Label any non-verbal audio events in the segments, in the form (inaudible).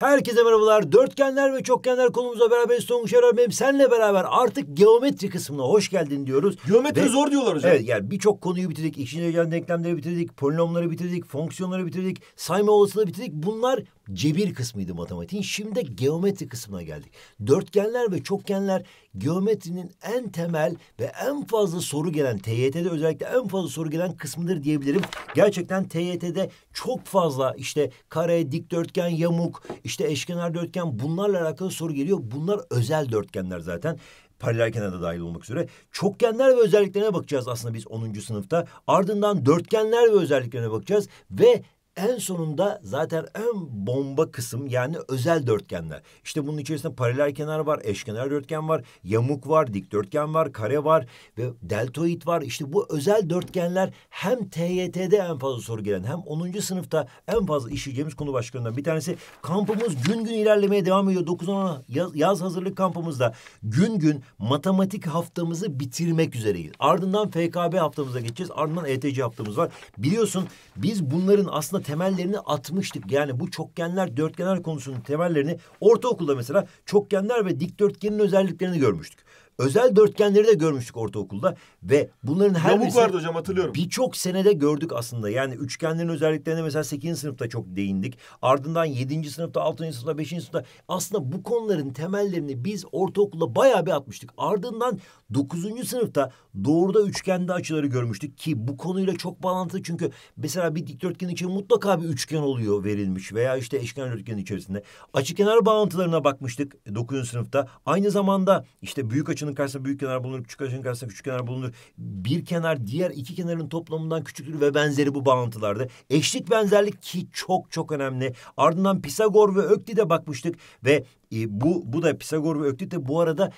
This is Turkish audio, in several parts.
Herkese merhabalar. Dörtgenler ve çokgenler konumuzla beraber Songuç Erar benim senle beraber artık geometri kısmına hoş geldin diyoruz. Geometri ve, zor diyorlar hocam. Evet yani birçok konuyu bitirdik. İkinci dereceli denklemleri bitirdik, polinomları bitirdik, fonksiyonları bitirdik, sayma olasılığı bitirdik. Bunlar cebir kısmıydı matematiğin. Şimdi geometri kısmına geldik. Dörtgenler ve çokgenler geometrinin en temel ve en fazla soru gelen TYT'de özellikle en fazla soru gelen kısmıdır diyebilirim. Gerçekten TYT'de çok fazla işte kare, dikdörtgen, yamuk, işte eşkenar dörtgen bunlarla alakalı soru geliyor. Bunlar özel dörtgenler zaten paralel kenarda dahil olmak üzere. Çokgenler ve özelliklerine bakacağız aslında biz 10. sınıfta. Ardından dörtgenler ve özelliklerine bakacağız ve en sonunda zaten en bomba kısım yani özel dörtgenler. İşte bunun içerisinde paralel kenar var, eşkenar dörtgen var, yamuk var, dikdörtgen var, kare var ve deltoid var. İşte bu özel dörtgenler hem TYT'de en fazla soru gelen hem 10. sınıfta en fazla işleyeceğimiz konu başlıklarından bir tanesi. Kampımız gün gün ilerlemeye devam ediyor. 9 10 yaz, yaz hazırlık kampımızda gün gün matematik haftamızı bitirmek üzereyiz. Ardından FKB haftamıza geçeceğiz. Ardından ETC haftamız var. Biliyorsun biz bunların aslında temellerini atmıştık. Yani bu çokgenler, dörtgenler konusunun temellerini ortaokulda mesela çokgenler ve dikdörtgenin özelliklerini görmüştük özel dörtgenleri de görmüştük ortaokulda ve bunların her Yamuk birisi... vardı hocam hatırlıyorum. Birçok senede gördük aslında. Yani üçgenlerin özelliklerine mesela sekizinci sınıfta çok değindik. Ardından yedinci sınıfta, altıncı sınıfta, beşinci sınıfta aslında bu konuların temellerini biz ortaokulda bayağı bir atmıştık. Ardından dokuzuncu sınıfta doğruda üçgende açıları görmüştük ki bu konuyla çok bağlantılı çünkü mesela bir dikdörtgen için mutlaka bir üçgen oluyor verilmiş veya işte eşkenar üçgen içerisinde. Açı kenar bağlantılarına bakmıştık dokuzuncu sınıfta. Aynı zamanda işte büyük açı açının karşısında büyük kenar bulunur, küçük açının karşısında küçük kenar bulunur. Bir kenar diğer iki kenarın toplamından küçüktür ve benzeri bu bağlantılarda Eşlik benzerlik ki çok çok önemli. Ardından Pisagor ve Öklid'e bakmıştık ve e, bu bu da Pisagor ve Öklit de bu arada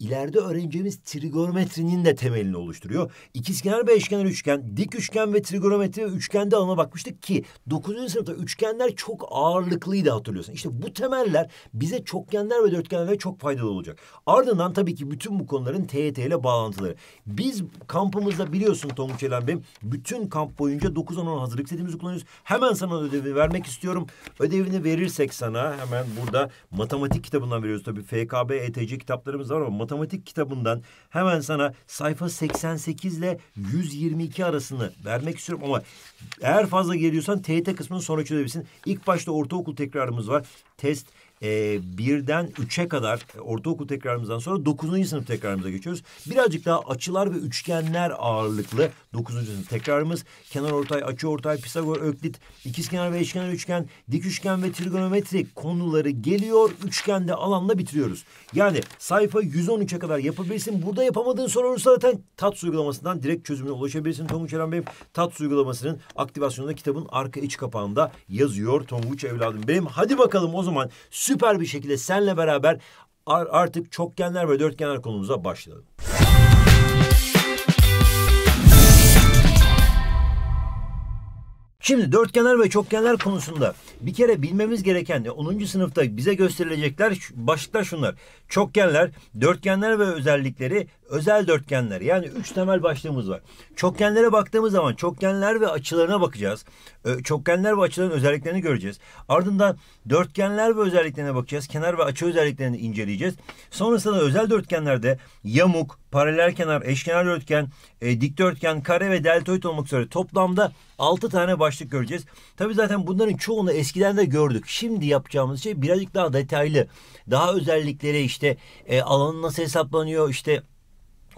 ileride öğreneceğimiz trigonometrinin de temelini oluşturuyor. İkizkenar, ve eşkenar üçgen, dik üçgen ve trigonometri üçgende ana bakmıştık ki 9. sınıfta üçgenler çok ağırlıklıydı hatırlıyorsun. İşte bu temeller bize çokgenler ve dörtgenlere çok faydalı olacak. Ardından tabii ki bütün bu konuların TYT ile bağlantıları. Biz kampımızda biliyorsun Tonguç Elen Bey'im bütün kamp boyunca 9-10 hazırlık setimizi kullanıyoruz. Hemen sana ödevini vermek istiyorum. Ödevini verirsek sana hemen burada matematik kitabından veriyoruz tabii. FKB, ETC kitaplarımız var ama matematik kitabından hemen sana sayfa 88 ile 122 arasını vermek istiyorum ama eğer fazla geliyorsan TYT kısmının sonra çözebilirsin. İlk başta ortaokul tekrarımız var. Test e, birden üçe kadar ortaokul tekrarımızdan sonra dokuzuncu sınıf tekrarımıza geçiyoruz. Birazcık daha açılar ve üçgenler ağırlıklı dokuzuncu sınıf tekrarımız. Kenar ortay, açı ortay, Pisagor, Öklit, ikizkenar ve eşkenar üçgen, dik üçgen ve trigonometri konuları geliyor. Üçgende alanla bitiriyoruz. Yani sayfa 113'e kadar yapabilirsin. Burada yapamadığın soru zaten TATS uygulamasından direkt çözümüne ulaşabilirsin. Tonguç Eren Bey'im TATS uygulamasının aktivasyonunda kitabın arka iç kapağında yazıyor Tonguç evladım benim. Hadi bakalım o zaman süper bir şekilde senle beraber artık çokgenler ve dörtgenler konumuza başlayalım. Şimdi dörtgenler ve çokgenler konusunda bir kere bilmemiz gereken de 10. sınıfta bize gösterilecekler başlıklar şunlar. Çokgenler, dörtgenler ve özellikleri özel dörtgenler. Yani üç temel başlığımız var. Çokgenlere baktığımız zaman çokgenler ve açılarına bakacağız. E, çokgenler ve açıların özelliklerini göreceğiz. Ardından dörtgenler ve özelliklerine bakacağız. Kenar ve açı özelliklerini inceleyeceğiz. Sonrasında özel dörtgenlerde yamuk, paralel kenar, eşkenar dörtgen, e, dikdörtgen, kare ve deltoid olmak üzere toplamda 6 tane başlık göreceğiz. Tabii zaten bunların çoğunu eskiden de gördük. Şimdi yapacağımız şey birazcık daha detaylı. Daha özellikleri işte e, alanın nasıl hesaplanıyor, işte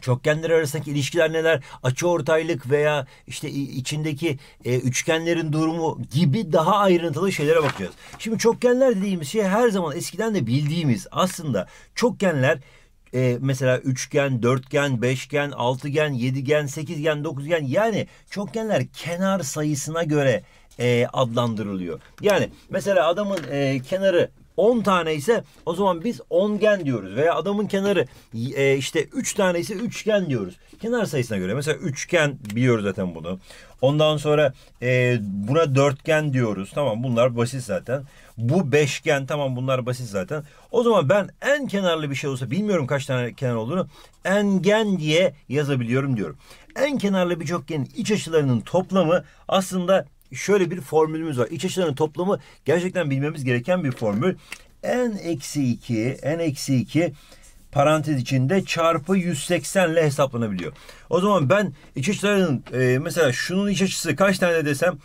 çokgenler arasındaki ilişkiler neler, açı ortaylık veya işte içindeki e, üçgenlerin durumu gibi daha ayrıntılı şeylere bakacağız. Şimdi çokgenler dediğimiz şey her zaman eskiden de bildiğimiz aslında çokgenler e, mesela üçgen, dörtgen, beşgen, altıgen, yedigen, sekizgen, dokuzgen yani çokgenler kenar sayısına göre e, adlandırılıyor. Yani mesela adamın e, kenarı 10 tane ise o zaman biz ongen diyoruz. Veya adamın kenarı e, işte 3 tane ise üçgen diyoruz. Kenar sayısına göre. Mesela üçgen biliyoruz zaten bunu. Ondan sonra e, buna dörtgen diyoruz. Tamam bunlar basit zaten. Bu beşgen tamam bunlar basit zaten. O zaman ben en kenarlı bir şey olsa bilmiyorum kaç tane kenar olduğunu engen diye yazabiliyorum diyorum. En kenarlı bir çokgenin iç açılarının toplamı aslında şöyle bir formülümüz var. İç açılarının toplamı gerçekten bilmemiz gereken bir formül. N eksi 2, N eksi 2 parantez içinde çarpı 180 ile hesaplanabiliyor. O zaman ben iç açılarının e, mesela şunun iç açısı kaç tane desem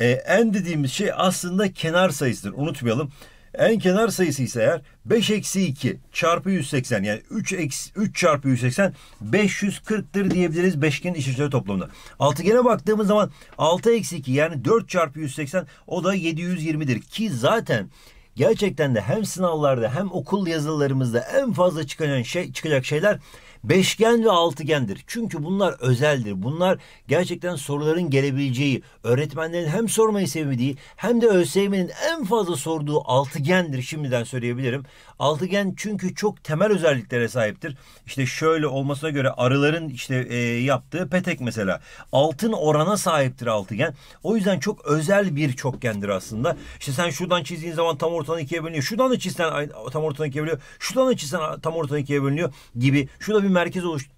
e, en dediğimiz şey aslında kenar sayısıdır. Unutmayalım. En kenar sayısı ise eğer 5 eksi 2 çarpı 180 yani 3 eksi 3 çarpı 180 540'tır diyebiliriz beşgenin iç içleri toplamında. Altıgene baktığımız zaman 6 eksi 2 yani 4 çarpı 180 o da 720'dir ki zaten gerçekten de hem sınavlarda hem okul yazılarımızda en fazla çıkan şey, çıkacak şeyler beşgen ve altıgendir. Çünkü bunlar özeldir. Bunlar gerçekten soruların gelebileceği, öğretmenlerin hem sormayı sevmediği hem de ÖSYM'nin en fazla sorduğu altıgendir şimdiden söyleyebilirim. Altıgen çünkü çok temel özelliklere sahiptir. İşte şöyle olmasına göre arıların işte e, yaptığı petek mesela altın orana sahiptir altıgen. O yüzden çok özel bir çokgendir aslında. İşte sen şuradan çizdiğin zaman tam ortadan ikiye bölünüyor. Şuradan da çizsen tam ortadan ikiye bölünüyor. Şuradan da çizsen tam ortadan ikiye bölünüyor gibi. Şurada bir merkez oluştu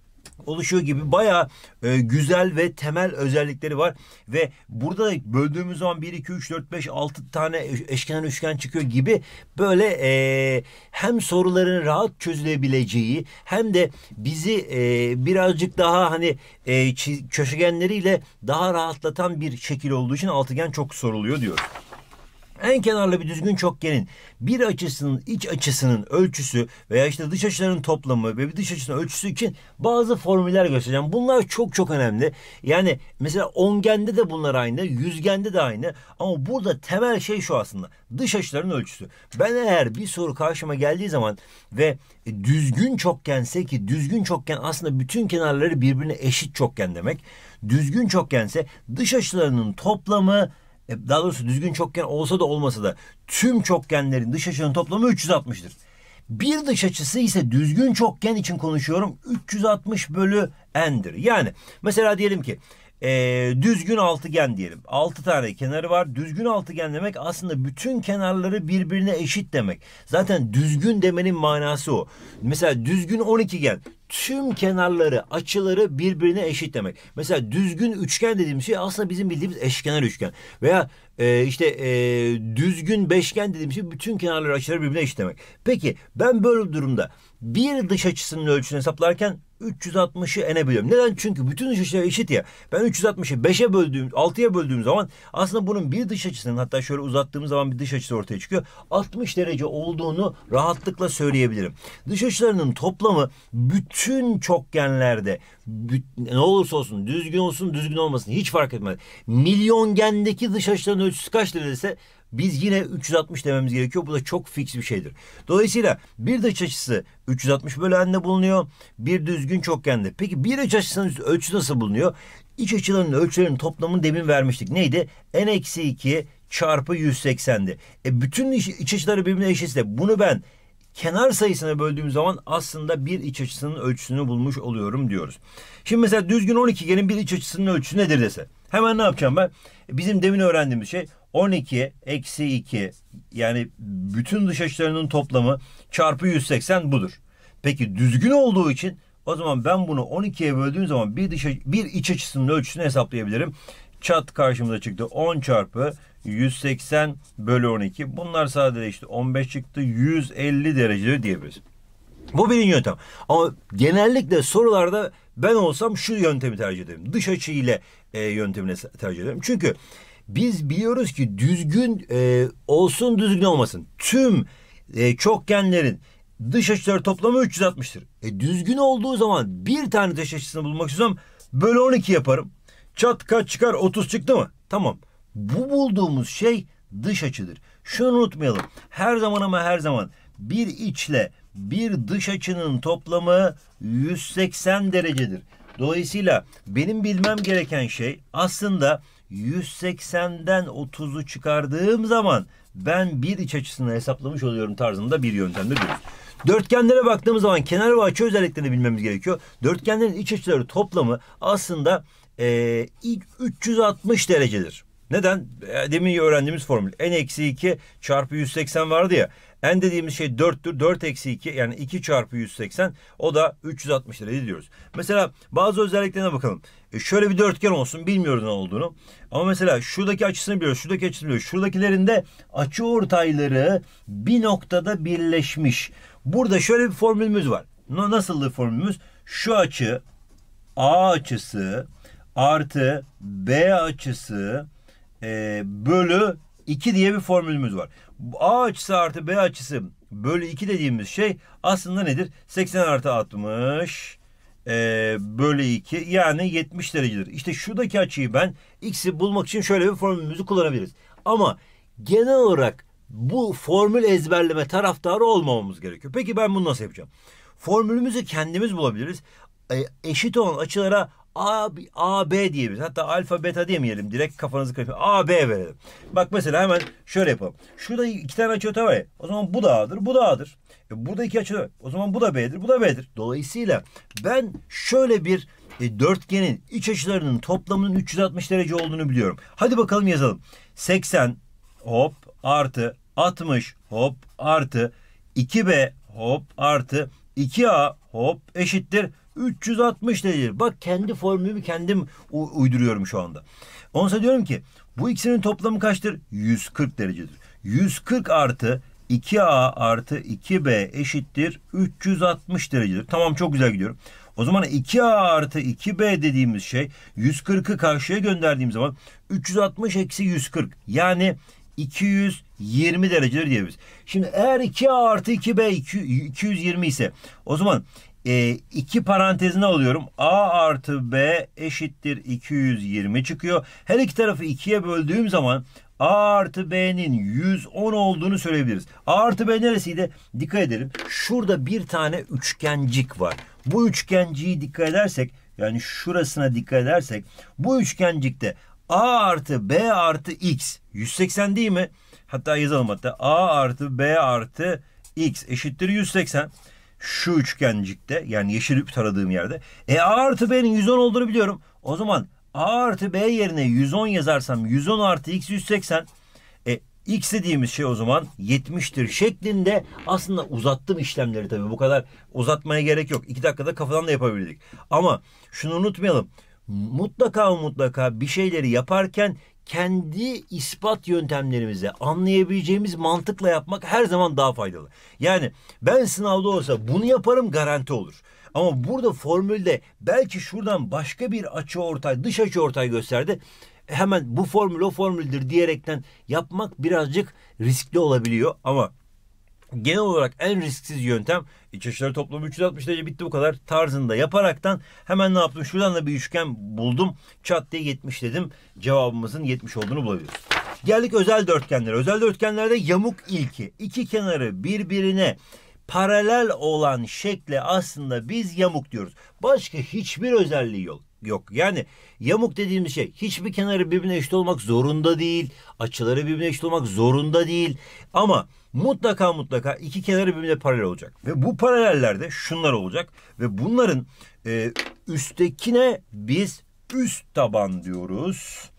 oluşuyor gibi baya e, güzel ve temel özellikleri var. Ve burada böldüğümüz zaman 1, 2, 3, 4, 5, 6 tane e, eşkenar üçgen çıkıyor gibi böyle e, hem soruların rahat çözülebileceği hem de bizi e, birazcık daha hani e, köşegenleriyle daha rahatlatan bir şekil olduğu için altıgen çok soruluyor diyor. En kenarlı bir düzgün çokgenin bir açısının iç açısının ölçüsü veya işte dış açıların toplamı ve bir dış açısının ölçüsü için bazı formüller göstereceğim. Bunlar çok çok önemli. Yani mesela ongende de bunlar aynı, yüzgende de aynı. Ama burada temel şey şu aslında. Dış açıların ölçüsü. Ben eğer bir soru karşıma geldiği zaman ve düzgün çokgense ki düzgün çokgen aslında bütün kenarları birbirine eşit çokgen demek. Düzgün çokgense dış açılarının toplamı e, daha doğrusu düzgün çokgen olsa da olmasa da tüm çokgenlerin dış açının toplamı 360'dır. Bir dış açısı ise düzgün çokgen için konuşuyorum 360 bölü n'dir. Yani mesela diyelim ki e, düzgün altıgen diyelim. 6 tane kenarı var. Düzgün altıgen demek aslında bütün kenarları birbirine eşit demek. Zaten düzgün demenin manası o. Mesela düzgün 12gen tüm kenarları, açıları birbirine eşit demek. Mesela düzgün üçgen dediğim şey aslında bizim bildiğimiz eşkenar üçgen. Veya e, işte e, düzgün beşgen dediğim şey bütün kenarları, açıları birbirine eşit demek. Peki ben böyle bir durumda bir dış açısının ölçüsünü hesaplarken 360'ı n'e biliyorum? Neden? Çünkü bütün dış açılar eşit ya. Ben 360'ı 5'e böldüğüm, 6'ya böldüğüm zaman aslında bunun bir dış açısının hatta şöyle uzattığım zaman bir dış açısı ortaya çıkıyor. 60 derece olduğunu rahatlıkla söyleyebilirim. Dış açılarının toplamı bütün çokgenlerde ne olursa olsun düzgün olsun düzgün olmasın hiç fark etmez. Milyon gendeki dış açıların ölçüsü kaç derece biz yine 360 dememiz gerekiyor. Bu da çok fix bir şeydir. Dolayısıyla bir dış açısı 360 bölenle bulunuyor. Bir düzgün çokgende. Peki bir iç açısının ölçüsü nasıl bulunuyor? İç açıların ölçülerinin toplamını demin vermiştik. Neydi? N-2 çarpı 180'di. E bütün iç, iç açıları birbirine eşitse bunu ben kenar sayısına böldüğüm zaman aslında bir iç açısının ölçüsünü bulmuş oluyorum diyoruz. Şimdi mesela düzgün 12 genin bir iç açısının ölçüsü nedir dese. Hemen ne yapacağım ben? Bizim demin öğrendiğimiz şey 12 eksi 2 yani bütün dış açılarının toplamı çarpı 180 budur. Peki düzgün olduğu için o zaman ben bunu 12'ye böldüğüm zaman bir, dış, bir iç açısının ölçüsünü hesaplayabilirim. Çat karşımıza çıktı 10 çarpı 180 bölü 12. Bunlar sadece işte 15 çıktı 150 derecedir diyebiliriz. Bu birinci yöntem. Ama genellikle sorularda ben olsam şu yöntemi tercih ederim. Dış açı ile e, yöntemini tercih ederim. Çünkü biz biliyoruz ki düzgün e, olsun düzgün olmasın. Tüm e, çokgenlerin dış açıları toplamı 360'tır. E, düzgün olduğu zaman bir tane dış açısını bulmak istiyorsam bölü 12 yaparım. Çat kaç çıkar 30 çıktı mı? Tamam. Bu bulduğumuz şey dış açıdır. Şunu unutmayalım. Her zaman ama her zaman bir içle bir dış açının toplamı 180 derecedir. Dolayısıyla benim bilmem gereken şey aslında 180'den 30'u çıkardığım zaman ben bir iç açısını hesaplamış oluyorum tarzında bir yöntemde diyoruz. Dörtgenlere baktığımız zaman kenar ve açı özelliklerini bilmemiz gerekiyor. Dörtgenlerin iç açıları toplamı aslında e, 360 derecedir. Neden? E, demin öğrendiğimiz formül. N eksi 2 çarpı 180 vardı ya. N dediğimiz şey 4'tür. 4 eksi 2 yani 2 çarpı 180 o da 360 derece diyoruz. Mesela bazı özelliklerine bakalım. E, şöyle bir dörtgen olsun bilmiyoruz ne olduğunu. Ama mesela şuradaki açısını biliyoruz, şuradaki açısını biliyoruz. Şuradakilerin de açı ortayları bir noktada birleşmiş. Burada şöyle bir formülümüz var. Nasıldı formülümüz? Şu açı A açısı artı B açısı e, bölü 2 diye bir formülümüz var. A açısı artı B açısı bölü 2 dediğimiz şey aslında nedir? 80 artı 60 e, bölü 2 yani 70 derecedir. İşte şuradaki açıyı ben x'i bulmak için şöyle bir formülümüzü kullanabiliriz. Ama genel olarak bu formül ezberleme taraftarı olmamamız gerekiyor. Peki ben bunu nasıl yapacağım? Formülümüzü kendimiz bulabiliriz. E, eşit olan açılara A, A, B diyebiliriz. Hatta alfa, beta diyemeyelim. Direkt kafanızı karıştırın. A, B verelim. Bak mesela hemen şöyle yapalım. Şurada iki tane açı öte var ya. O zaman bu da A'dır, bu da A'dır. E burada iki açı O zaman bu da B'dir, bu da B'dir. Dolayısıyla ben şöyle bir e, dörtgenin iç açılarının toplamının 360 derece olduğunu biliyorum. Hadi bakalım yazalım. 80 hop artı 60 hop artı 2B hop artı 2A hop eşittir 360 derece. Bak kendi formülümü kendim uyduruyorum şu anda. Onsa diyorum ki bu ikisinin toplamı kaçtır? 140 derecedir. 140 artı 2A artı 2B eşittir 360 derecedir. Tamam çok güzel gidiyorum. O zaman 2A artı 2B dediğimiz şey 140'ı karşıya gönderdiğim zaman 360 eksi 140 yani 220 derecedir diyebiliriz. Şimdi eğer 2A artı 2B 220 ise o zaman e, iki parantezine alıyorum. A artı B eşittir 220 çıkıyor. Her iki tarafı ikiye böldüğüm zaman A artı B'nin 110 olduğunu söyleyebiliriz. A artı B neresiydi? Dikkat edelim. Şurada bir tane üçgencik var. Bu üçgenciyi dikkat edersek yani şurasına dikkat edersek bu üçgencikte A artı B artı X 180 değil mi? Hatta yazalım hatta A artı B artı X eşittir 180 şu üçgencikte yani yeşil üp taradığım yerde. E A artı B'nin 110 olduğunu biliyorum. O zaman A artı B yerine 110 yazarsam 110 artı X 180 e, X dediğimiz şey o zaman 70'tir şeklinde aslında uzattım işlemleri tabii. Bu kadar uzatmaya gerek yok. 2 dakikada kafadan da yapabildik. Ama şunu unutmayalım mutlaka mutlaka bir şeyleri yaparken kendi ispat yöntemlerimize anlayabileceğimiz mantıkla yapmak her zaman daha faydalı. Yani ben sınavda olsa bunu yaparım garanti olur. Ama burada formülde belki şuradan başka bir açı ortay, dış açı ortay gösterdi. Hemen bu formül o formüldür diyerekten yapmak birazcık riskli olabiliyor ama genel olarak en risksiz yöntem İçişleri Toplumu 360 derece bitti bu kadar tarzında yaparaktan hemen ne yaptım? Şuradan da bir üçgen buldum. Çat diye 70 dedim. Cevabımızın 70 olduğunu bulabiliyoruz. Geldik özel dörtgenlere. Özel dörtgenlerde yamuk ilki. iki kenarı birbirine paralel olan şekle aslında biz yamuk diyoruz. Başka hiçbir özelliği yok yok. Yani yamuk dediğimiz şey hiçbir kenarı birbirine eşit olmak zorunda değil. Açıları birbirine eşit olmak zorunda değil. Ama mutlaka mutlaka iki kenarı birbirine paralel olacak. Ve bu paralellerde şunlar olacak ve bunların e, üsttekine biz üst taban diyoruz.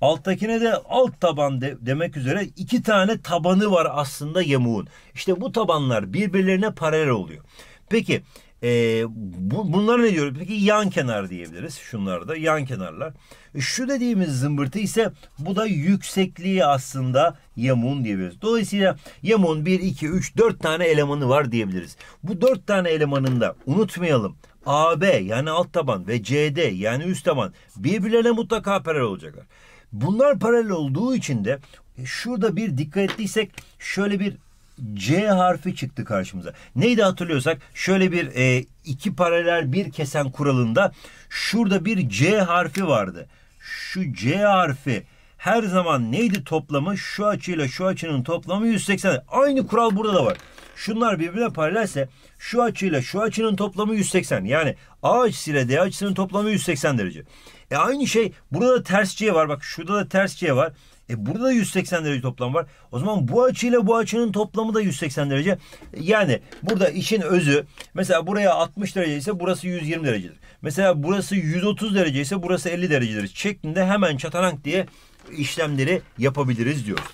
Alttakine de alt taban de, demek üzere iki tane tabanı var aslında yemuğun. İşte bu tabanlar birbirlerine paralel oluyor. Peki e, bu, bunlar ne diyoruz? Peki yan kenar diyebiliriz. Şunlar da yan kenarlar. Şu dediğimiz zımbırtı ise bu da yüksekliği aslında yamun diyebiliriz. Dolayısıyla yamun 1, 2, 3, 4 tane elemanı var diyebiliriz. Bu 4 tane elemanın da unutmayalım. AB yani alt taban ve CD yani üst taban birbirlerine mutlaka paralel olacaklar. Bunlar paralel olduğu için de şurada bir dikkat ettiysek şöyle bir C harfi çıktı karşımıza. Neydi hatırlıyorsak şöyle bir e, iki paralel bir kesen kuralında şurada bir C harfi vardı. Şu C harfi her zaman neydi toplamı? Şu açıyla şu açının toplamı 180. Aynı kural burada da var. Şunlar birbirine paralelse şu açıyla şu açının toplamı 180. Yani A açısı ile D açısının toplamı 180 derece. E aynı şey burada da ters C var. Bak şurada da ters C var. E burada da 180 derece toplam var. O zaman bu açıyla bu açının toplamı da 180 derece. Yani burada işin özü mesela buraya 60 derece ise burası 120 derecedir. Mesela burası 130 derece ise burası 50 derecedir şeklinde hemen çatarank diye işlemleri yapabiliriz diyoruz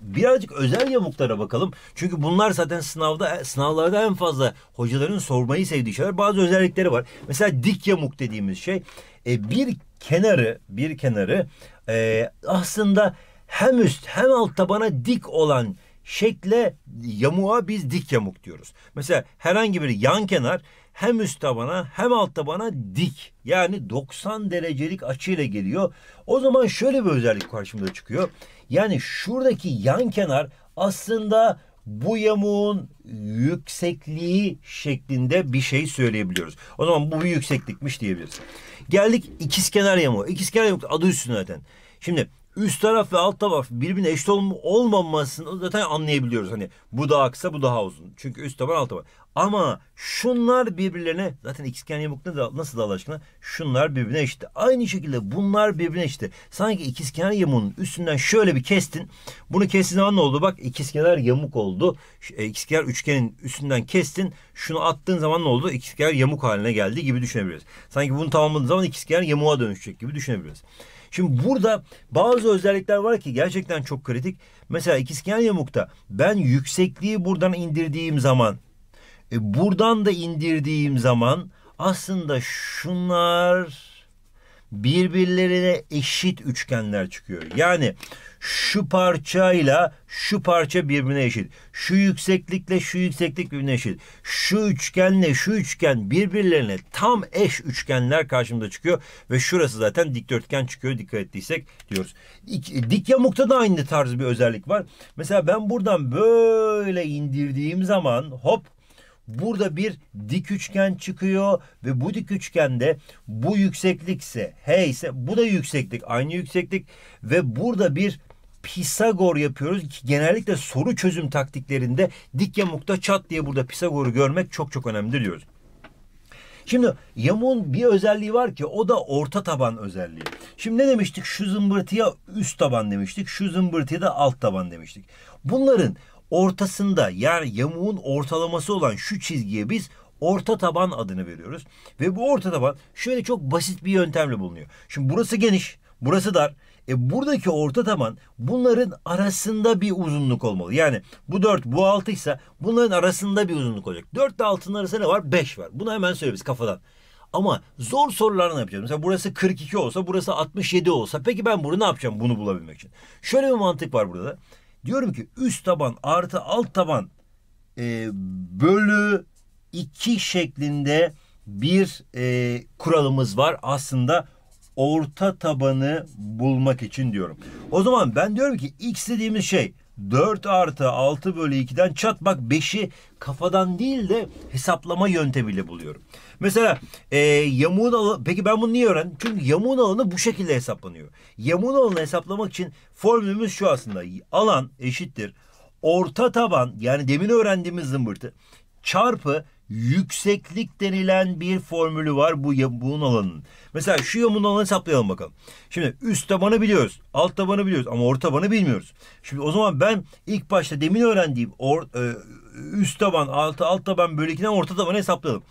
birazcık özel yamuklara bakalım. Çünkü bunlar zaten sınavda e, sınavlarda en fazla hocaların sormayı sevdiği şeyler. Bazı özellikleri var. Mesela dik yamuk dediğimiz şey e, bir kenarı bir kenarı e, aslında hem üst hem alt tabana dik olan şekle yamuğa biz dik yamuk diyoruz. Mesela herhangi bir yan kenar hem üst tabana hem alt tabana dik. Yani 90 derecelik açıyla geliyor. O zaman şöyle bir özellik karşımıza çıkıyor. Yani şuradaki yan kenar aslında bu yamuğun yüksekliği şeklinde bir şey söyleyebiliyoruz. O zaman bu bir yükseklikmiş diyebiliriz. Geldik ikizkenar yamuğu. İkizkenar yamuk adı üstüne zaten. Şimdi üst taraf ve alt taraf birbirine eşit olma, olmamasını zaten anlayabiliyoruz. Hani bu daha kısa bu daha uzun. Çünkü üst taban alt taban. Ama şunlar birbirlerine zaten ikizgen yamukta da nasıl da aşkına şunlar birbirine eşit Aynı şekilde bunlar birbirine eşit Sanki ikizkenar yamuğunun üstünden şöyle bir kestin. Bunu kestiğin zaman ne oldu? Bak ikizkenar yamuk oldu. E, ikizkenar üçgenin üstünden kestin. Şunu attığın zaman ne oldu? İkizkenar yamuk haline geldi gibi düşünebiliriz. Sanki bunu tamamladığın zaman ikizkenar yamuğa dönüşecek gibi düşünebiliriz. Şimdi burada bazı özellikler var ki gerçekten çok kritik. Mesela ikizkenar yamukta ben yüksekliği buradan indirdiğim zaman e, buradan da indirdiğim zaman aslında şunlar birbirlerine eşit üçgenler çıkıyor. Yani şu parçayla şu parça birbirine eşit. Şu yükseklikle şu yükseklik birbirine eşit. Şu üçgenle şu üçgen birbirlerine tam eş üçgenler karşımda çıkıyor. Ve şurası zaten dikdörtgen çıkıyor dikkat ettiysek diyoruz. E, dik, yamukta da aynı tarz bir özellik var. Mesela ben buradan böyle indirdiğim zaman hop Burada bir dik üçgen çıkıyor ve bu dik üçgende bu yükseklikse H ise bu da yükseklik aynı yükseklik ve burada bir Pisagor yapıyoruz. ki Genellikle soru çözüm taktiklerinde dik yamukta çat diye burada Pisagor'u görmek çok çok önemli diyoruz. Şimdi yamuğun bir özelliği var ki o da orta taban özelliği. Şimdi ne demiştik? Şu zımbırtıya üst taban demiştik. Şu zımbırtıya da alt taban demiştik. Bunların ortasında yani yamuğun ortalaması olan şu çizgiye biz orta taban adını veriyoruz. Ve bu orta taban şöyle çok basit bir yöntemle bulunuyor. Şimdi burası geniş, burası dar. E buradaki orta taban bunların arasında bir uzunluk olmalı. Yani bu 4 bu 6 ise bunların arasında bir uzunluk olacak. 4 ile 6'nın arasında ne var? 5 var. Bunu hemen söyleriz kafadan. Ama zor sorularını yapacağız. Mesela burası 42 olsa burası 67 olsa peki ben bunu ne yapacağım bunu bulabilmek için? Şöyle bir mantık var burada Diyorum ki üst taban artı alt taban e, bölü 2 şeklinde bir e, kuralımız var. Aslında orta tabanı bulmak için diyorum. O zaman ben diyorum ki x dediğimiz şey 4 artı 6 bölü 2'den çat bak 5'i kafadan değil de hesaplama yöntemiyle buluyorum. Mesela e, yamuğun alanı, peki ben bunu niye öğrendim? Çünkü yamuğun alanı bu şekilde hesaplanıyor. Yamuğun alanı hesaplamak için formülümüz şu aslında. Alan eşittir. Orta taban yani demin öğrendiğimiz zımbırtı çarpı yükseklik denilen bir formülü var bu yamuğun alanının. Mesela şu yamuğun alanını hesaplayalım bakalım. Şimdi üst tabanı biliyoruz, alt tabanı biliyoruz ama orta tabanı bilmiyoruz. Şimdi o zaman ben ilk başta demin öğrendiğim or, e, üst taban, alt, alt taban bölü 2'den orta tabanı hesaplayalım.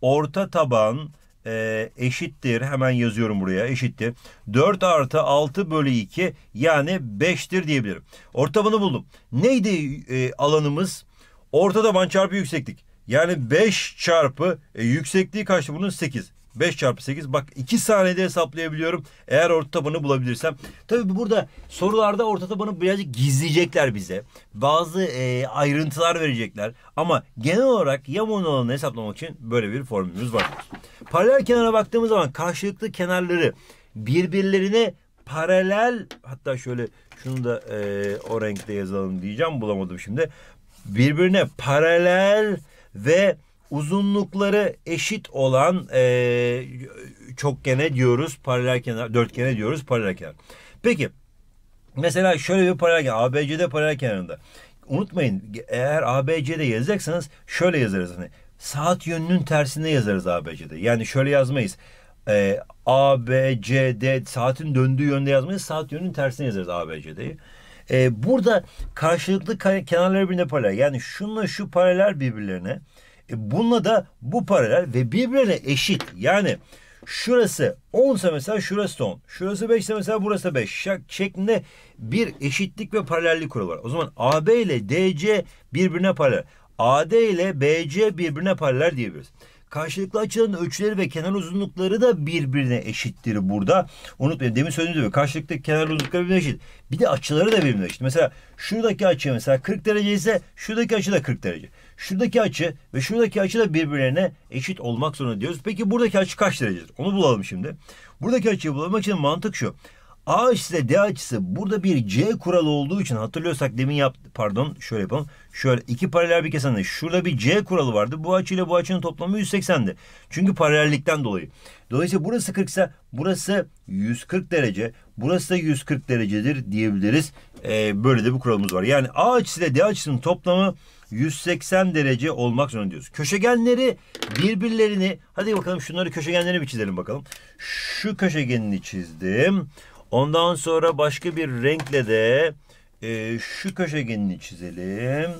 Orta taban e, eşittir, hemen yazıyorum buraya eşittir. 4 artı 6 bölü 2 yani 5'tir diyebilirim. Orta tabanı buldum. Neydi e, alanımız? Orta taban çarpı yükseklik. Yani 5 çarpı e, yüksekliği kaçtı bunun 8. 5 çarpı 8 bak 2 saniyede hesaplayabiliyorum eğer orta tabanı bulabilirsem. Tabi burada sorularda orta tabanı birazcık gizleyecekler bize. Bazı e, ayrıntılar verecekler ama genel olarak yamuğun alanını hesaplamak için böyle bir formülümüz var. Paralel kenara baktığımız zaman karşılıklı kenarları birbirlerine paralel hatta şöyle şunu da e, o renkte yazalım diyeceğim bulamadım şimdi. Birbirine paralel ve uzunlukları eşit olan e, çokgene diyoruz paralel kenar, dörtgene diyoruz paralel kenar. Peki mesela şöyle bir paralel kenar, ABCD paralel kenarında. Unutmayın eğer ABC'de yazacaksanız şöyle yazarız. Hani saat yönünün tersine yazarız ABC'de. Yani şöyle yazmayız. E, A, saatin döndüğü yönde yazmayız. Saat yönünün tersine yazarız A, B, e, burada karşılıklı kenarları birbirine paralel. Yani şunla şu paralel birbirlerine. E, bununla da bu paralel ve birbirine eşit. Yani şurası 10 ise mesela şurası 10. Şurası 5 ise mesela burası da 5. Şeklinde bir eşitlik ve paralellik kuralı var. O zaman AB ile DC birbirine paralel. AD ile BC birbirine paralel diyebiliriz. Karşılıklı açıların ölçüleri ve kenar uzunlukları da birbirine eşittir burada. Unutmayın demin söylediğim gibi karşılıklı kenar uzunlukları birbirine eşit. Bir de açıları da birbirine eşit. Mesela şuradaki açı mesela 40 derece ise şuradaki açı da 40 derece. Şuradaki açı ve şuradaki açı da birbirlerine eşit olmak zorunda diyoruz. Peki buradaki açı kaç derecedir? Onu bulalım şimdi. Buradaki açıyı bulmak için mantık şu. A açısı D açısı burada bir C kuralı olduğu için hatırlıyorsak demin yap pardon şöyle yapalım. Şöyle iki paralel bir kesende şurada bir C kuralı vardı. Bu açıyla bu açının toplamı 180'di. Çünkü paralellikten dolayı. Dolayısıyla burası 40 ise burası 140 derece. Burası da 140 derecedir diyebiliriz. Ee, böyle de bir kuralımız var. Yani A açısı ile D açısının toplamı 180 derece olmak zorunda diyoruz. Köşegenleri birbirlerini hadi bakalım şunları köşegenleri bir çizelim bakalım. Şu köşegenini çizdim. Ondan sonra başka bir renkle de e, şu köşegenini çizelim.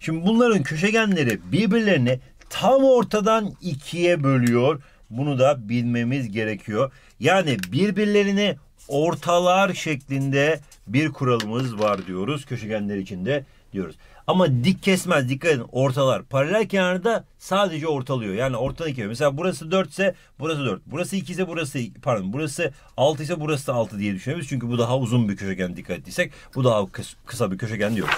Şimdi bunların köşegenleri birbirlerini tam ortadan ikiye bölüyor. Bunu da bilmemiz gerekiyor. Yani birbirlerini ortalar şeklinde bir kuralımız var diyoruz. Köşegenler içinde diyoruz. Ama dik kesmez dikkat edin ortalar. Paralel kenarda sadece ortalıyor. Yani ortadaki mesela burası 4 ise burası 4. Burası 2 ise burası pardon burası 6 ise burası 6 diye düşünüyoruz. Çünkü bu daha uzun bir köşegen dikkat ettiysek bu daha kısa bir köşegen diyoruz.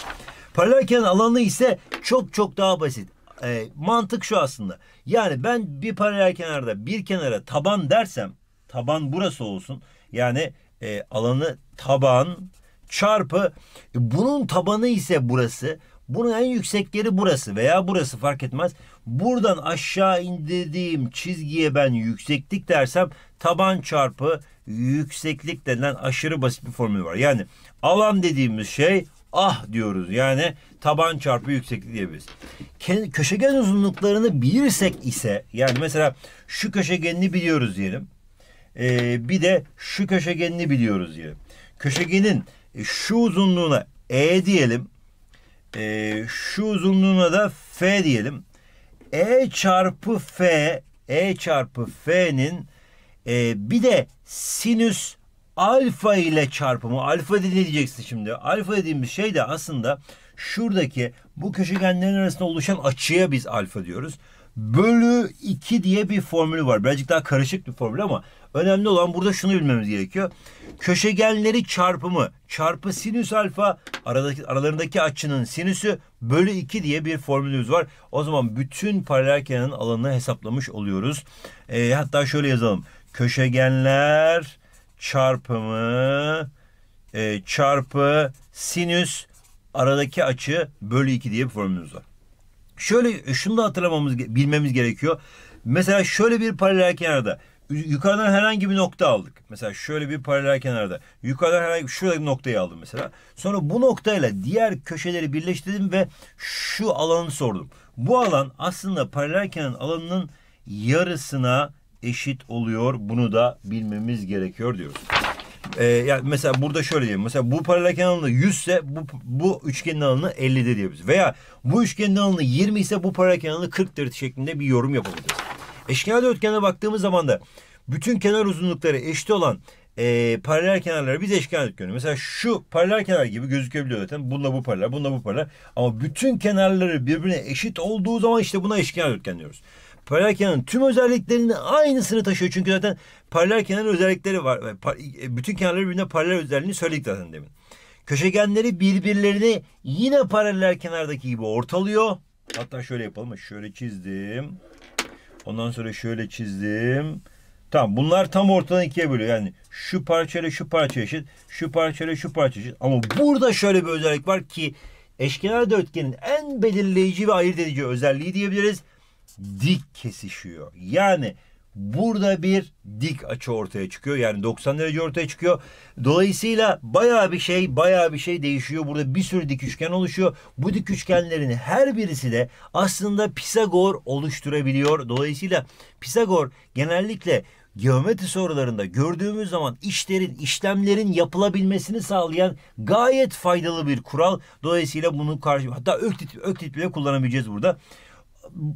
Paralel kenar alanı ise çok çok daha basit. E, mantık şu aslında. Yani ben bir paralel kenarda bir kenara taban dersem taban burası olsun. Yani e, alanı taban çarpı e, bunun tabanı ise burası. Bunun en yüksek yeri burası veya burası fark etmez. Buradan aşağı indirdiğim çizgiye ben yükseklik dersem taban çarpı yükseklik denen aşırı basit bir formül var. Yani alan dediğimiz şey ah diyoruz. Yani taban çarpı yükseklik diyebiliriz. Köşegen uzunluklarını bilirsek ise yani mesela şu köşegenini biliyoruz diyelim. Ee, bir de şu köşegenini biliyoruz diyelim. Köşegenin şu uzunluğuna e diyelim. E, şu uzunluğuna da F diyelim. E çarpı F E çarpı F'nin e, bir de sinüs alfa ile çarpımı. Alfa ne diyeceksin şimdi? Alfa dediğimiz şey de aslında şuradaki bu köşegenlerin arasında oluşan açıya biz alfa diyoruz bölü 2 diye bir formülü var. Birazcık daha karışık bir formül ama önemli olan burada şunu bilmemiz gerekiyor. Köşegenleri çarpımı çarpı sinüs alfa aradaki, aralarındaki açının sinüsü bölü 2 diye bir formülümüz var. O zaman bütün paralel kenarın alanını hesaplamış oluyoruz. E, hatta şöyle yazalım. Köşegenler çarpımı e, çarpı sinüs aradaki açı bölü 2 diye bir formülümüz var. Şöyle şunu da hatırlamamız bilmemiz gerekiyor. Mesela şöyle bir paralel kenarda yukarıdan herhangi bir nokta aldık. Mesela şöyle bir paralel kenarda. Yukarıdan herhangi şurada bir noktayı aldım mesela. Sonra bu noktayla diğer köşeleri birleştirdim ve şu alanı sordum. Bu alan aslında paralel kenarın alanının yarısına eşit oluyor. Bunu da bilmemiz gerekiyor diyoruz. E, ee, yani mesela burada şöyle diyelim. Mesela bu paralel kenar alanı 100 ise bu, bu üçgenin alanı 50 diyebiliriz. Veya bu üçgenin alanı 20 ise bu paralel kenar alanı 40'tır şeklinde bir yorum yapabiliriz. Eşkenar dörtgene baktığımız zaman da bütün kenar uzunlukları eşit olan e, paralel kenarlara biz eşkenar dörtgeni Mesela şu paralel kenar gibi gözükebiliyor zaten. Bununla bu paralel, bununla bu paralel. Ama bütün kenarları birbirine eşit olduğu zaman işte buna eşkenar dörtgen diyoruz paralel kenarın tüm özelliklerinin aynısını taşıyor. Çünkü zaten paralel kenarın özellikleri var. E, bütün kenarları birbirine paralel özelliğini söyledik zaten demin. Köşegenleri birbirlerini yine paralel kenardaki gibi ortalıyor. Hatta şöyle yapalım. Şöyle çizdim. Ondan sonra şöyle çizdim. Tamam bunlar tam ortadan ikiye bölüyor. Yani şu parçayla şu parça eşit, şu parçayla şu parça eşit. Ama burada şöyle bir özellik var ki eşkenar dörtgenin en belirleyici ve ayırt edici özelliği diyebiliriz dik kesişiyor. Yani burada bir dik açı ortaya çıkıyor. Yani 90 derece ortaya çıkıyor. Dolayısıyla baya bir şey baya bir şey değişiyor. Burada bir sürü dik üçgen oluşuyor. Bu dik üçgenlerin her birisi de aslında Pisagor oluşturabiliyor. Dolayısıyla Pisagor genellikle geometri sorularında gördüğümüz zaman işlerin, işlemlerin yapılabilmesini sağlayan gayet faydalı bir kural. Dolayısıyla bunu karşı hatta öklit, öklit bile kullanabileceğiz burada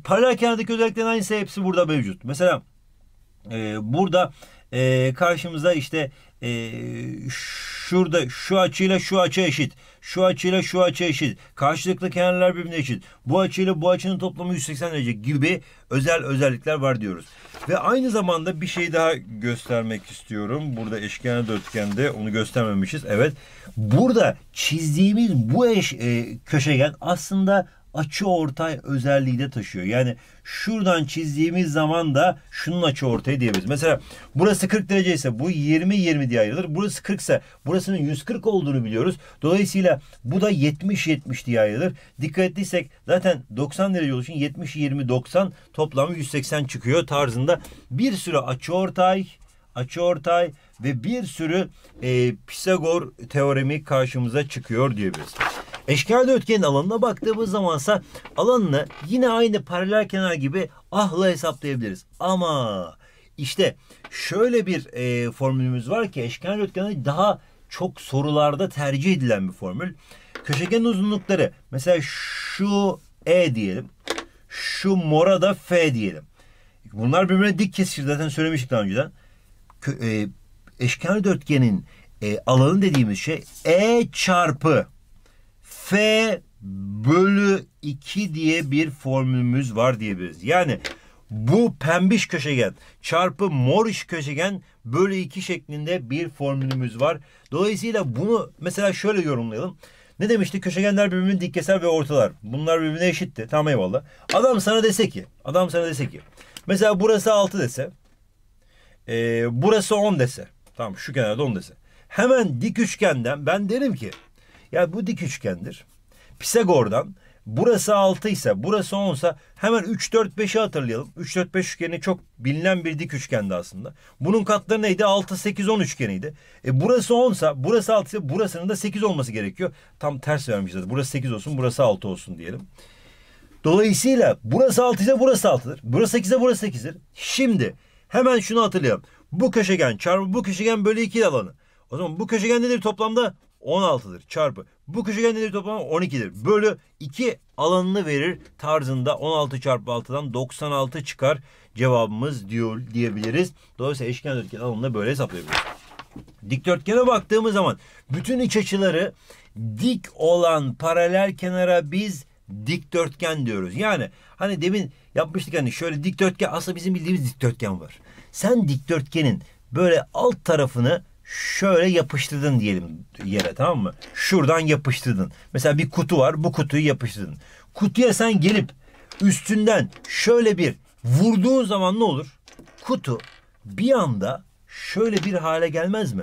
paralel kenardaki özelliklerin aynısı hepsi burada mevcut. Mesela e, burada e, karşımıza işte e, şurada şu açıyla şu açı eşit. Şu açıyla şu açı eşit. Karşılıklı kenarlar birbirine eşit. Bu açıyla bu açının toplamı 180 derece gibi özel özellikler var diyoruz. Ve aynı zamanda bir şey daha göstermek istiyorum. Burada eşkenar dörtgende onu göstermemişiz. Evet. Burada çizdiğimiz bu eş, e, köşegen aslında açı ortay özelliği de taşıyor. Yani şuradan çizdiğimiz zaman da şunun açı ortaya diyebiliriz. Mesela burası 40 derece ise bu 20-20 diye ayrılır. Burası 40 ise burasının 140 olduğunu biliyoruz. Dolayısıyla bu da 70-70 diye ayrılır. Dikkat ettiysek zaten 90 derece oluşun 70-20-90 toplamı 180 çıkıyor tarzında bir sürü açı ortay açı ortay ve bir sürü e, Pisagor teoremi karşımıza çıkıyor diyebiliriz. Eşkenar dörtgenin alanına baktığımız zamansa alanını yine aynı paralel kenar gibi ahla hesaplayabiliriz. Ama işte şöyle bir e, formülümüz var ki eşkenar dörtgeni daha çok sorularda tercih edilen bir formül. Köşegen uzunlukları mesela şu E diyelim. Şu mora da F diyelim. Bunlar birbirine dik kesişir zaten söylemiştik daha önceden. Kö e, eşkenar dörtgenin e, alanı dediğimiz şey E çarpı F bölü 2 diye bir formülümüz var diyebiliriz. Yani bu pembiş köşegen çarpı moriş köşegen bölü 2 şeklinde bir formülümüz var. Dolayısıyla bunu mesela şöyle yorumlayalım. Ne demişti? Köşegenler birbirinin dik keser ve ortalar. Bunlar birbirine eşitti. Tamam eyvallah. Adam sana dese ki, adam sana dese ki. Mesela burası 6 dese. E, burası 10 dese. Tamam şu kenarda 10 dese. Hemen dik üçgenden ben derim ki ya bu dik üçgendir. Pisagor'dan burası 6 ise burası 10 ise hemen 3 4 5'i hatırlayalım. 3 4 5 üçgeni çok bilinen bir dik üçgendi aslında. Bunun katları neydi? 6 8 10 üçgeniydi. E burası 10 ise burası 6 ise burasının da 8 olması gerekiyor. Tam ters vermişiz. Burası 8 olsun, burası 6 olsun diyelim. Dolayısıyla burası 6 ise burası 6'dır. Burası 8 ise burası 8'dir. Şimdi hemen şunu hatırlayalım. Bu köşegen çarpı bu köşegen bölü 2 alanı. O zaman bu köşegen nedir toplamda? 16'dır çarpı bu köşegenleri toplamı 12'dir. Bölü 2 alanını verir tarzında 16 çarpı 6'dan 96 çıkar cevabımız diyor diyebiliriz. Dolayısıyla eşkenar dörtgen alanını böyle hesaplayabiliriz. Dikdörtgene baktığımız zaman bütün iç açıları dik olan paralel kenara biz dikdörtgen diyoruz. Yani hani demin yapmıştık hani şöyle dikdörtgen aslında bizim bildiğimiz dikdörtgen var. Sen dikdörtgenin böyle alt tarafını şöyle yapıştırdın diyelim yere tamam mı? Şuradan yapıştırdın. Mesela bir kutu var bu kutuyu yapıştırdın. Kutuya sen gelip üstünden şöyle bir vurduğun zaman ne olur? Kutu bir anda şöyle bir hale gelmez mi?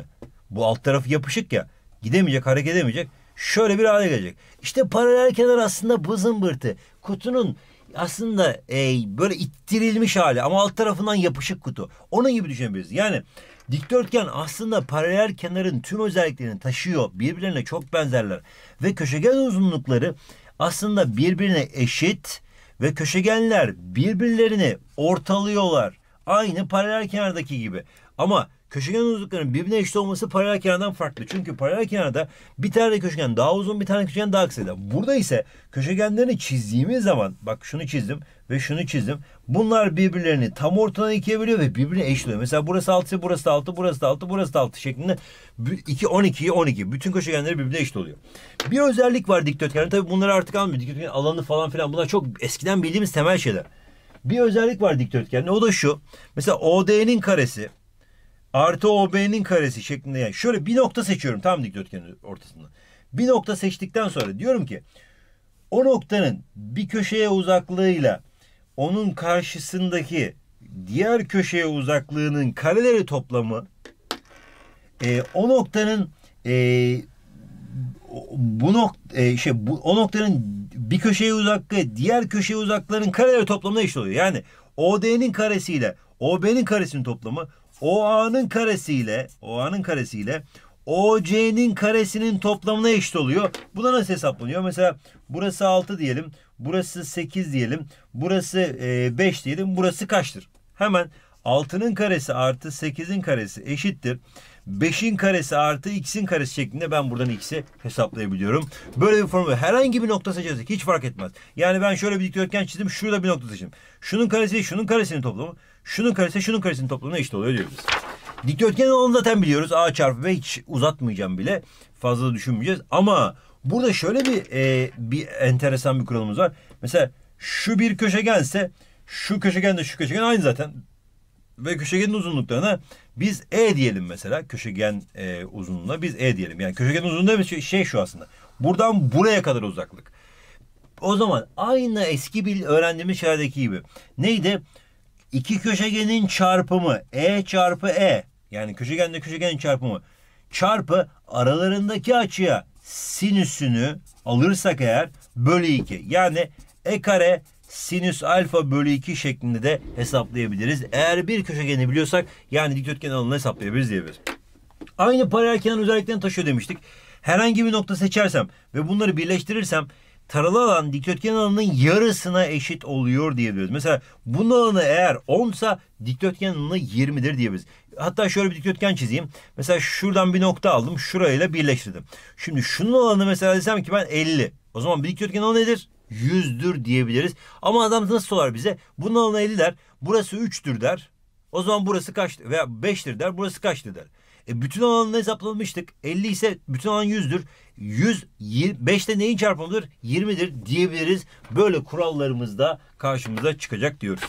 Bu alt tarafı yapışık ya. Gidemeyecek, hareket edemeyecek. Şöyle bir hale gelecek. İşte paralel kenar aslında bızın bırtı. Kutunun aslında e, böyle ittirilmiş hali ama alt tarafından yapışık kutu. Onun gibi düşünebiliriz. Yani Dikdörtgen aslında paralel kenarın tüm özelliklerini taşıyor. Birbirlerine çok benzerler. Ve köşegen uzunlukları aslında birbirine eşit ve köşegenler birbirlerini ortalıyorlar. Aynı paralel kenardaki gibi. Ama köşegen uzunluklarının birbirine eşit olması paralel kenardan farklı. Çünkü paralel kenarda bir tane köşegen daha uzun bir tane köşegen daha kısa. Burada ise köşegenlerini çizdiğimiz zaman bak şunu çizdim ve şunu çizdim. Bunlar birbirlerini tam ortadan ikiye bölüyor ve birbirine eşit oluyor. Mesela burası 6, burası da 6, burası da 6, burası da 6 şeklinde 2, 12, 12. Bütün köşegenleri birbirine eşit oluyor. Bir özellik var dikdörtgenin. Tabii bunları artık almıyor. dikdörtgen alanı falan filan bunlar çok eskiden bildiğimiz temel şeyler. Bir özellik var dikdörtgende o da şu. Mesela OD'nin karesi artı OB'nin karesi şeklinde yani şöyle bir nokta seçiyorum tam dikdörtgenin ortasında. Bir nokta seçtikten sonra diyorum ki o noktanın bir köşeye uzaklığıyla onun karşısındaki diğer köşeye uzaklığının kareleri toplamı e, o noktanın e, bu nok e, şey bu, o noktanın bir köşeye uzaklığı diğer köşeye uzaklığının kareleri toplamına eşit oluyor. Yani OD'nin karesiyle OB'nin karesinin toplamı OA'nın karesiyle OA'nın karesiyle OC'nin karesinin toplamına eşit oluyor. Bu da nasıl hesaplanıyor? Mesela burası 6 diyelim. Burası 8 diyelim. Burası 5 e, diyelim. Burası kaçtır? Hemen 6'nın karesi artı 8'in karesi eşittir. 5'in karesi artı x'in karesi şeklinde ben buradan x'i hesaplayabiliyorum. Böyle bir formül. Herhangi bir nokta seçersek hiç fark etmez. Yani ben şöyle bir dikdörtgen çizdim. Şurada bir nokta seçtim. Şunun karesi şunun karesinin toplamı. Şunun karesi şunun karesinin toplamına eşit oluyor diyoruz. Dikdörtgen olanı zaten biliyoruz. A çarpı B hiç uzatmayacağım bile. Fazla da düşünmeyeceğiz. Ama burada şöyle bir e, bir enteresan bir kuralımız var. Mesela şu bir köşegense şu köşegen de şu köşegen aynı zaten. Ve köşegenin uzunluklarına biz E diyelim mesela. Köşegen e, uzunluğuna biz E diyelim. Yani köşegenin uzunluğu bir şey şu aslında. Buradan buraya kadar uzaklık. O zaman aynı eski bir öğrendiğimiz şeylerdeki gibi. Neydi? İki köşegenin çarpımı E çarpı E yani köşegenle köşegenin çarpımı çarpı aralarındaki açıya sinüsünü alırsak eğer bölü 2. Yani E kare sinüs alfa bölü 2 şeklinde de hesaplayabiliriz. Eğer bir köşegeni biliyorsak yani dikdörtgen alanını hesaplayabiliriz diyebiliriz. Aynı paralel kenar özelliklerini taşıyor demiştik. Herhangi bir nokta seçersem ve bunları birleştirirsem taralı alan dikdörtgen alanının yarısına eşit oluyor diyebiliriz. Mesela bunun alanı eğer 10 sa dikdörtgen alanı 20'dir diyebiliriz. Hatta şöyle bir dikdörtgen çizeyim. Mesela şuradan bir nokta aldım. Şurayla birleştirdim. Şimdi şunun alanı mesela desem ki ben 50. O zaman bir dikdörtgen alanı nedir? 100'dür diyebiliriz. Ama adam nasıl sorar bize? Bunun alanı 50 der. Burası 3'tür der. O zaman burası kaç veya 5'tir der. Burası kaçtır der. E, bütün alanını hesaplamıştık. 50 ise bütün alan 100'dür. 100, 5'te neyin çarpımıdır? 20'dir diyebiliriz. Böyle kurallarımız da karşımıza çıkacak diyoruz.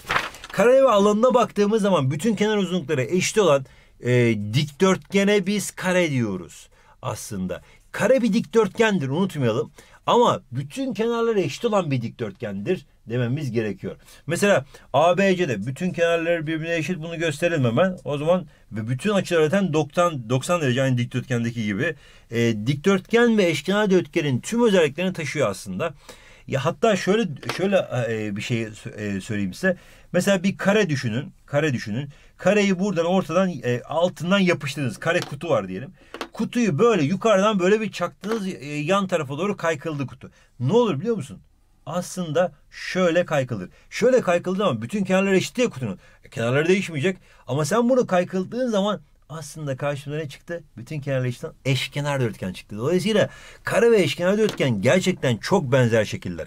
Kare ve alanına baktığımız zaman bütün kenar uzunlukları eşit olan e, dikdörtgene biz kare diyoruz aslında. Kare bir dikdörtgendir unutmayalım. Ama bütün kenarları eşit olan bir dikdörtgendir dememiz gerekiyor. Mesela ABC'de bütün kenarları birbirine eşit bunu gösterelim hemen. O zaman ve bütün açılar zaten 90, 90 derece aynı dikdörtgendeki gibi. E, dikdörtgen ve eşkenar dörtgenin tüm özelliklerini taşıyor aslında. Ya hatta şöyle şöyle e, bir şey e, söyleyeyim size. Mesela bir kare düşünün. Kare düşünün. Kareyi buradan ortadan e, altından yapıştınız. Kare kutu var diyelim. Kutuyu böyle yukarıdan böyle bir çaktınız e, yan tarafa doğru kaykıldı kutu. Ne olur biliyor musun? Aslında şöyle kaykılır. Şöyle kaykıldığı zaman bütün kenarları eşit ya kutunun. E, kenarları değişmeyecek. Ama sen bunu kaykıldığın zaman aslında karşımıza ne çıktı? Bütün kenarlı açıdan eşkenar dörtgen çıktı. Dolayısıyla kare ve eşkenar dörtgen gerçekten çok benzer şekiller.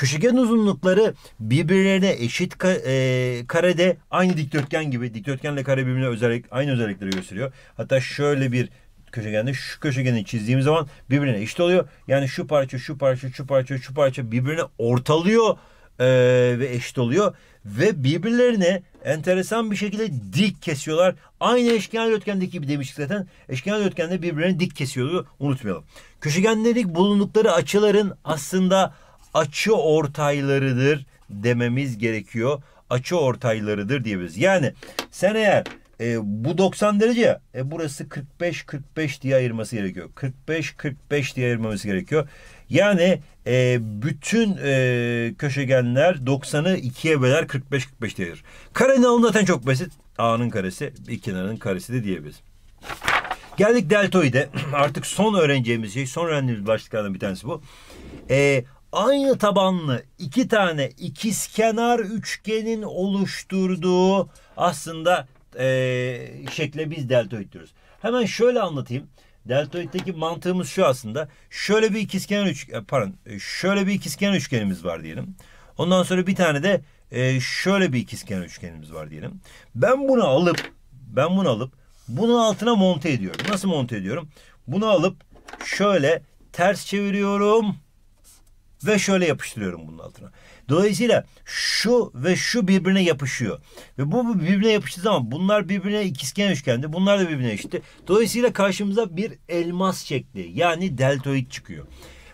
Köşegen uzunlukları birbirlerine eşit ka e karede aynı dikdörtgen gibi. Dikdörtgenle kare birbirine özellik, aynı özellikleri gösteriyor. Hatta şöyle bir köşegende şu köşegeni çizdiğim zaman birbirine eşit oluyor. Yani şu parça, şu parça, şu parça, şu parça birbirine ortalıyor e, ve eşit oluyor. Ve birbirlerine enteresan bir şekilde dik kesiyorlar. Aynı eşkenar dörtgendeki gibi demiştik zaten. Eşkenar dörtgende birbirlerini dik kesiyorlar Unutmayalım. Köşegenlerin bulundukları açıların aslında açı ortaylarıdır dememiz gerekiyor. Açı ortaylarıdır diyebiliriz. Yani sen eğer e, bu 90 derece E, burası 45-45 diye ayırması gerekiyor. 45-45 diye ayırmamız gerekiyor. Yani e, bütün e, köşegenler 90'ı 2'ye böler 45-45 diye ayırır. Karenin alanı zaten çok basit. A'nın karesi, bir kenarın karesi de diyebiliriz. Geldik deltoide. (clears throat) Artık son öğreneceğimiz şey, son öğrendiğimiz başlıklardan bir tanesi bu. E, aynı tabanlı iki tane ikizkenar üçgenin oluşturduğu aslında e, şekle biz deltoid diyoruz. Hemen şöyle anlatayım. Deltoid'deki mantığımız şu aslında. Şöyle bir ikizkenar üç e, pardon, e, şöyle bir ikizkenar üçgenimiz var diyelim. Ondan sonra bir tane de e, şöyle bir ikizkenar üçgenimiz var diyelim. Ben bunu alıp ben bunu alıp bunun altına monte ediyorum. Nasıl monte ediyorum? Bunu alıp şöyle ters çeviriyorum ve şöyle yapıştırıyorum bunun altına. Dolayısıyla şu ve şu birbirine yapışıyor. Ve bu birbirine yapıştığı zaman bunlar birbirine ikizkenar üçgende. Bunlar da birbirine eşitti. Dolayısıyla karşımıza bir elmas şekli yani deltoid çıkıyor.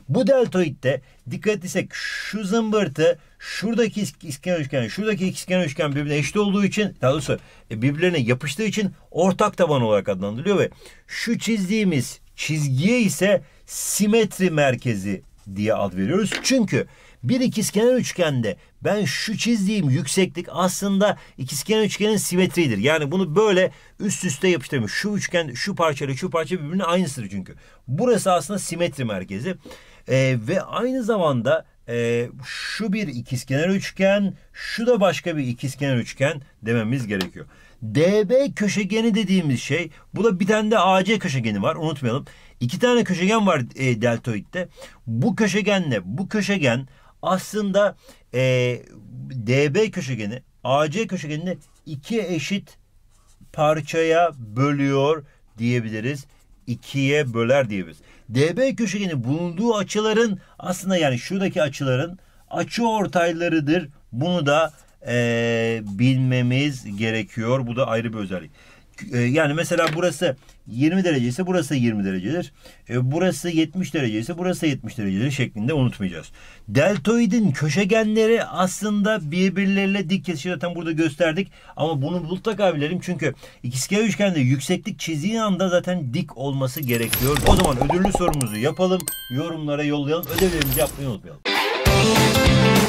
Bu deltoidde dikkat etsek şu zımbırtı şuradaki ikizkenar üçgen, şuradaki ikizkenar üçgen birbirine eşit olduğu için daha doğrusu e, birbirlerine yapıştığı için ortak taban olarak adlandırılıyor ve şu çizdiğimiz çizgiye ise simetri merkezi diye ad veriyoruz. Çünkü bir ikizkenar üçgende ben şu çizdiğim yükseklik aslında ikizkenar üçgenin simetridir. Yani bunu böyle üst üste yapıştırmış. Şu üçgen şu parçayla şu parça birbirine aynısıdır çünkü. Burası aslında simetri merkezi. Ee, ve aynı zamanda e, şu bir ikizkenar üçgen, şu da başka bir ikizkenar üçgen dememiz gerekiyor. DB köşegeni dediğimiz şey, bu da bir tane de AC köşegeni var unutmayalım. İki tane köşegen var e, deltoidde. Bu köşegenle bu köşegen aslında e, DB köşegeni AC köşegenini iki eşit parçaya bölüyor diyebiliriz. İkiye böler diyebiliriz. DB köşegenin bulunduğu açıların aslında yani şuradaki açıların açı ortaylarıdır. Bunu da e, bilmemiz gerekiyor. Bu da ayrı bir özellik. Ee, yani mesela burası 20 derece ise burası 20 derecedir. Ee, burası 70 derece ise burası 70 derecedir şeklinde unutmayacağız. Deltoidin köşegenleri aslında birbirleriyle dik kesişir. Zaten burada gösterdik. Ama bunu mutlaka bilelim. Çünkü ikizkenar üçgende yükseklik çizdiği anda zaten dik olması gerekiyor. O zaman ödüllü sorumuzu yapalım. Yorumlara yollayalım. Ödevlerimizi yapmayı unutmayalım.